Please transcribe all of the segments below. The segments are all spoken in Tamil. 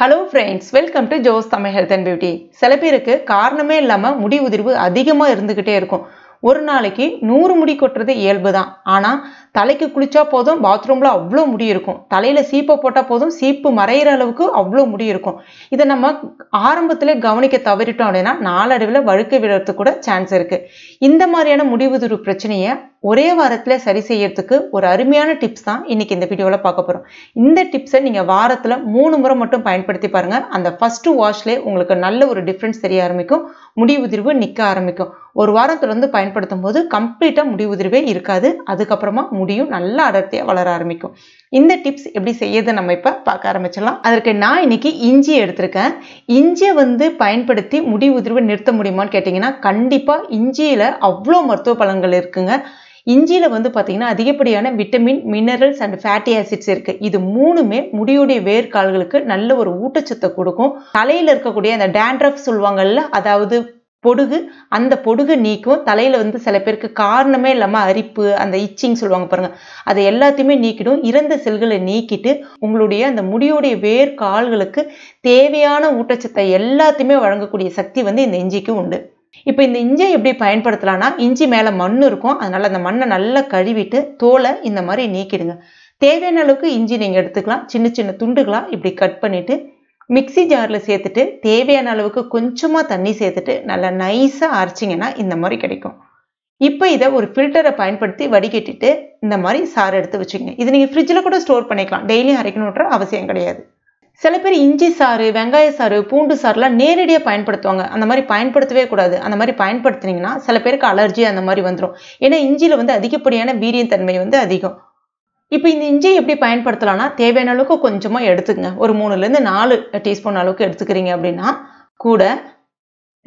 hello friends welcome to Jos Tamil health and beauty சில பேருக்கு காரணமே இல்லாமல் முடி உதிர்வு அதிகமாக இருந்துக்கிட்டே இருக்கும் ஒரு நாளைக்கு நூறு முடி கொட்டுறது இயல்பு தான் ஆனால் தலைக்கு குளிச்சா போதும் பாத்ரூம்ல அவ்வளோ முடி இருக்கும் தலையில சீப்பை போட்டால் போதும் சீப்பு மறையிற அளவுக்கு அவ்வளோ முடி இருக்கும் இதை நம்ம ஆரம்பத்தில் கவனிக்க தவறிட்டோம் அப்படின்னா நாளடைவில் வழுக்க விடுறது கூட சான்ஸ் இருக்கு இந்த மாதிரியான முடிவுதிரு பிரச்சனையை ஒரே வாரத்தில் சரி செய்யறதுக்கு ஒரு அருமையான டிப்ஸ் தான் இன்னைக்கு இந்த வீடியோவில் பார்க்க போகிறோம் இந்த டிப்ஸை நீங்க வாரத்தில் மூணு முறை மட்டும் பயன்படுத்தி பாருங்க அந்த ஃபர்ஸ்ட் வாஷ்லேயே உங்களுக்கு நல்ல ஒரு டிஃப்ரென்ஸ் தெரிய ஆரம்பிக்கும் முடி உதிர்வு நிற்க ஆரம்பிக்கும் ஒரு வாரம் தொடர்ந்து பயன்படுத்தும் போது கம்ப்ளீட்டாக முடி உதிர்வே இருக்காது அதுக்கப்புறமா முடி முடியும் நல்ல அடர்த்தியாக வளர ஆரம்பிக்கும் இந்த டிப்ஸ் எப்படி செய்யறது நம்ம இப்போ பார்க்க ஆரம்பிச்சிடலாம் அதற்கு நான் இன்னைக்கு இஞ்சி எடுத்திருக்கேன் இஞ்சியை வந்து பயன்படுத்தி முடி உதிர்வை நிறுத்த முடியுமான்னு கேட்டிங்கன்னா கண்டிப்பாக இஞ்சியில் அவ்வளோ மருத்துவ பலன்கள் இருக்குங்க இஞ்சியில் வந்து பார்த்தீங்கன்னா அதிகப்படியான vitamin minerals and fatty acids இருக்குது இது மூணுமே முடியுடைய வேர்க்கால்களுக்கு நல்ல ஒரு ஊட்டச்சத்தை கொடுக்கும் தலையில் இருக்கக்கூடிய அந்த டேண்ட்ரஃப் சொல்லுவாங்கல்ல அதாவது பொடுகு அந்த பொடுகு நீக்கும் தலையில் வந்து சில பேருக்கு காரணமே இல்லாமல் அரிப்பு அந்த இச்சிங் சொல்லுவாங்க பாருங்கள் அதை எல்லாத்தையுமே நீக்கிடும் இறந்த செல்களை நீக்கிட்டு உங்களுடைய அந்த முடியுடைய வேர் கால்களுக்கு தேவையான ஊட்டச்சத்தை எல்லாத்தையுமே வழங்கக்கூடிய சக்தி வந்து இந்த இஞ்சிக்கு உண்டு இப்போ இந்த இஞ்சியை எப்படி பயன்படுத்தலான்னா இஞ்சி மேலே மண் இருக்கும் அதனால் அந்த மண்ணை நல்லா கழுவிட்டு தோலை இந்த மாதிரி நீக்கிடுங்க தேவையான அளவுக்கு இஞ்சி நீங்கள் எடுத்துக்கலாம் சின்ன சின்ன துண்டுகளாக இப்படி கட் பண்ணிவிட்டு மிக்சி ஜாரில் சேர்த்துட்டு தேவையான அளவுக்கு கொஞ்சமாக தண்ணி சேர்த்துட்டு நல்லா நைஸாக அரைச்சிங்கன்னா இந்த மாதிரி கிடைக்கும் இப்போ இதை ஒரு ஃபில்டரை பயன்படுத்தி வடிகட்டிட்டு இந்த மாதிரி சாறு எடுத்து வச்சுக்கோங்க இது நீங்கள் ஃப்ரிட்ஜில் கூட ஸ்டோர் பண்ணிக்கலாம் டெய்லியும் அரைக்கணுன்ற அவசியம் கிடையாது சில பேர் இஞ்சி சாறு வெங்காய சாறு பூண்டு சாறுலாம் நேரடியாக பயன்படுத்துவாங்க அந்த மாதிரி பயன்படுத்தவே கூடாது அந்த மாதிரி பயன்படுத்தினீங்கன்னா சில பேருக்கு அலர்ஜி அந்த மாதிரி வந்துடும் ஏன்னா இஞ்சியில் வந்து அதிகப்படியான வீரியத்தன்மை வந்து அதிகம் இப்போ இந்த இஞ்சி எப்படி பயன்படுத்தலாம்னா தேவையான அளவுக்கு கொஞ்சமாக எடுத்துக்கங்க ஒரு மூணுலேருந்து நாலு டீஸ்பூன் அளவுக்கு எடுத்துக்கிறீங்க அப்படின்னா கூட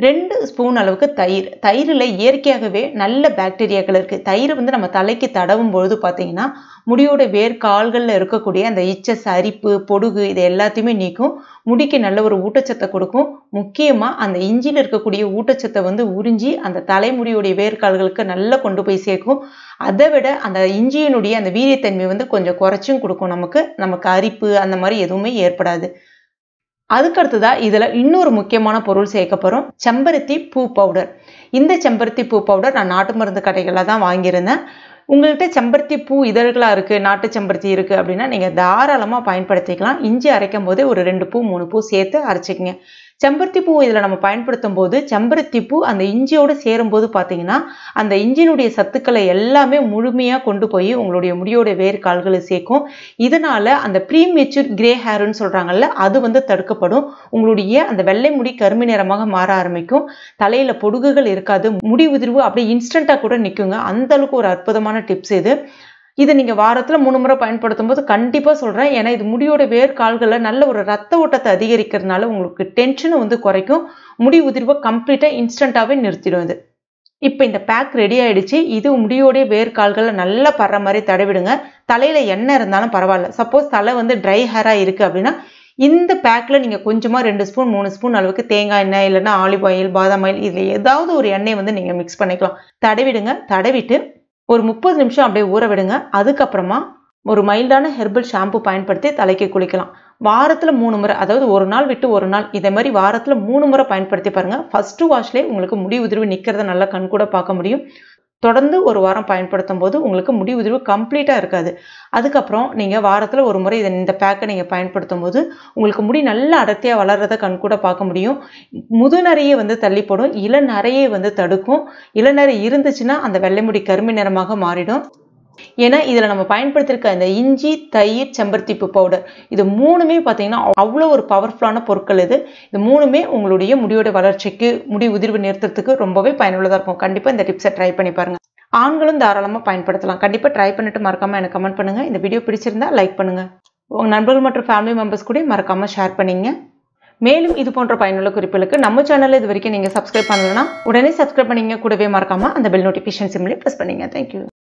ரெண்டு ஸ்பூன் அளவுக்கு தயிர் தயிரில் இயற்கையாகவே நல்ல பாக்டீரியாக்கள் இருக்குது தயிர் வந்து நம்ம தலைக்கு தடவும் பொழுது பார்த்தீங்கன்னா முடியோட வேர் கால்களில் இருக்கக்கூடிய அந்த இச்ச சரிப்பு பொடுகு இது எல்லாத்தையுமே நீக்கும் முடிக்கு நல்ல ஒரு ஊட்டச்சத்தை கொடுக்கும் முக்கியமாக அந்த இஞ்சியில் இருக்கக்கூடிய ஊட்டச்சத்தை வந்து உறிஞ்சி அந்த தலைமுடியுடைய வேர்கால்களுக்கு நல்லா கொண்டு போய் சேர்க்கும் அதை விட அந்த இஞ்சியினுடைய அந்த வீரியத்தன்மை வந்து கொஞ்சம் குறைச்சும் கொடுக்கும் நமக்கு நமக்கு அரிப்பு அந்த மாதிரி எதுவுமே ஏற்படாது அதுக்கடுத்ததாக இதில் இன்னொரு முக்கியமான பொருள் சேர்க்கப்படும் செம்பருத்தி பூ பவுடர் இந்த செம்பருத்தி பூ பவுடர் நான் நாட்டு மருந்து கடைகளில் தான் வாங்கியிருந்தேன் உங்கள்கிட்ட செம்பருத்தி பூ இதழ்களாக இருக்குது நாட்டு செம்பருத்தி இருக்குது அப்படின்னா நீங்கள் தாராளமாக பயன்படுத்திக்கலாம் இஞ்சி அரைக்கும் போதே ஒரு ரெண்டு பூ மூணு பூ சேர்த்து அரைச்சிக்கங்க செம்பருத்தி பூ இதில் நம்ம பயன்படுத்தும் போது செம்பருத்தி பூ அந்த இஞ்சியோடு சேரும்போது பார்த்தீங்கன்னா அந்த இஞ்சினுடைய சத்துக்களை எல்லாமே முழுமையாக கொண்டு போய் உங்களுடைய முடியோட வேர் கால்களை சேர்க்கும் இதனால் அந்த ப்ரீ மெச்சூர் கிரே ஹேர்னு சொல்கிறாங்கல்ல அது வந்து தடுக்கப்படும் உங்களுடைய அந்த வெள்ளை முடி கருமை நிறமாக மாற ஆரம்பிக்கும் தலையில் பொடுகுகள் இருக்காது முடி உதிர்வு அப்படியே இன்ஸ்டண்ட்டாக கூட நிற்குங்க அந்த அளவுக்கு ஒரு அற்புதமான டிப்ஸ் இது இதை நீங்கள் வாரத்தில் மூணு முறை பயன்படுத்தும் போது கண்டிப்பாக சொல்கிறேன் ஏன்னா இது முடியோட வேர்கால்களில் நல்ல ஒரு ரத்த ஓட்டத்தை அதிகரிக்கிறதுனால உங்களுக்கு டென்ஷனும் வந்து குறைக்கும் முடி உதிர்வை கம்ப்ளீட்டாக இன்ஸ்டண்ட்டாகவே நிறுத்திடும் இது இப்போ இந்த பேக் ரெடி ஆகிடுச்சு இது முடியோடைய வேர்கால்களை நல்லா படுற மாதிரி தடவிடுங்க தலையில் எண்ணெய் இருந்தாலும் பரவாயில்ல சப்போஸ் தலை வந்து ட்ரை ஹேராக இருக்குது அப்படின்னா இந்த பேக்கில் நீங்கள் கொஞ்சமாக ரெண்டு ஸ்பூன் மூணு ஸ்பூன் அளவுக்கு தேங்காய் எண்ணெய் இல்லைன்னா ஆலிவ் ஆயில் பாதாம் ஆயில் இதில் ஏதாவது ஒரு எண்ணெயை வந்து நீங்கள் மிக்ஸ் பண்ணிக்கலாம் தடவிடுங்க தடவிட்டு ஒரு முப்பது நிமிஷம் அப்படியே ஊற விடுங்க அதுக்கப்புறமா ஒரு மைல்டான ஹெர்பல் ஷாம்பு பயன்படுத்தி தலைக்கு குளிக்கலாம் வாரத்தில் மூணு முறை அதாவது ஒரு நாள் விட்டு ஒரு நாள் இதே மாதிரி வாரத்தில் மூணு முறை பயன்படுத்தி பாருங்கள் ஃபஸ்ட்டு வாஷ்லேயே உங்களுக்கு முடி உதிர்வு நிற்கிறத நல்லா கண்கூட பார்க்க முடியும் தொடர்ந்து ஒரு வாரம் பயன்படுத்தும் போது உங்களுக்கு முடி உதிர்வு கம்ப்ளீட்டாக இருக்காது அதுக்கப்புறம் நீங்கள் வாரத்தில் ஒரு முறை இதை இந்த பேக்கை நீங்கள் பயன்படுத்தும் போது உங்களுக்கு முடி நல்ல அடர்த்தியாக வளர்கிறத கூட பார்க்க முடியும் முதுநரையை வந்து தள்ளிப்படும் போடும் இளநரையை வந்து தடுக்கும் இளநரை இருந்துச்சுன்னா அந்த வெள்ளை முடி கருமை நிறமாக மாறிடும் ஏன்னா இதில் நம்ம பயன்படுத்தியிருக்க இந்த இஞ்சி தயிர் செம்பருத்திப்பு பவுடர் இது மூணுமே பார்த்தீங்கன்னா அவ்வளோ ஒரு பவர்ஃபுல்லான பொருட்கள் இது இது மூணுமே உங்களுடைய முடியோட வளர்ச்சிக்கு முடி உதிர்வு நிறுத்துறதுக்கு ரொம்பவே பயனுள்ளதாக இருக்கும் கண்டிப்பாக இந்த டிப்ஸை ட்ரை பண்ணி பாருங்கள் ஆண்களும் தாராளமாக பயன்படுத்தலாம் கண்டிப்பாக ட்ரை பண்ணிட்டு மறக்காமல் எனக்கு கமெண்ட் பண்ணுங்கள் இந்த வீடியோ பிடிச்சிருந்தா லைக் பண்ணுங்கள் உங்கள் நண்பர்கள் மற்றும் ஃபேமிலி மெம்பர்ஸ் கூட மறக்காமல் ஷேர் பண்ணிங்க மேலும் இது போன்ற பயனுள்ள குறிப்புகளுக்கு நம்ம சேனலில் இது வரைக்கும் நீங்கள் சப்ஸ்கிரைப் பண்ணலன்னா உடனே சப்ஸ்கிரைப் பண்ணிங்க கூடவே மறக்காமல் அந்த பெல் நோட்டிஃபிகேஷன் சிம்லேயே ப்ரெஸ் பண்ணிங்க தேங்க்யூ